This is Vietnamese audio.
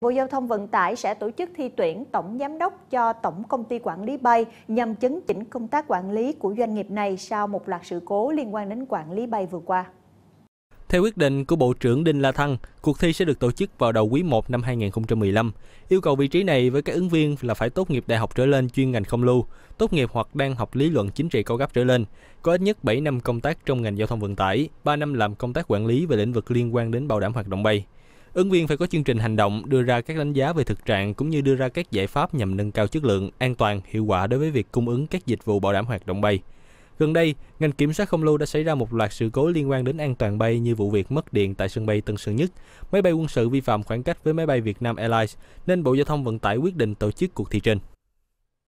Bộ Giao thông Vận tải sẽ tổ chức thi tuyển tổng giám đốc cho Tổng Công ty Quản lý Bay nhằm chấn chỉnh công tác quản lý của doanh nghiệp này sau một loạt sự cố liên quan đến quản lý bay vừa qua. Theo quyết định của Bộ trưởng Đinh La Thăng, cuộc thi sẽ được tổ chức vào đầu quý 1 năm 2015. Yêu cầu vị trí này với các ứng viên là phải tốt nghiệp đại học trở lên chuyên ngành không lưu, tốt nghiệp hoặc đang học lý luận chính trị cao cấp trở lên, có ít nhất 7 năm công tác trong ngành giao thông vận tải, 3 năm làm công tác quản lý về lĩnh vực liên quan đến bảo đảm hoạt động bay. Ứng viên phải có chương trình hành động, đưa ra các đánh giá về thực trạng cũng như đưa ra các giải pháp nhằm nâng cao chất lượng, an toàn, hiệu quả đối với việc cung ứng các dịch vụ bảo đảm hoạt động bay. Gần đây, ngành kiểm soát không lưu đã xảy ra một loạt sự cố liên quan đến an toàn bay như vụ việc mất điện tại sân bay Tân Sơn Nhất, máy bay quân sự vi phạm khoảng cách với máy bay Vietnam Airlines, nên Bộ Giao thông Vận tải quyết định tổ chức cuộc thi trên.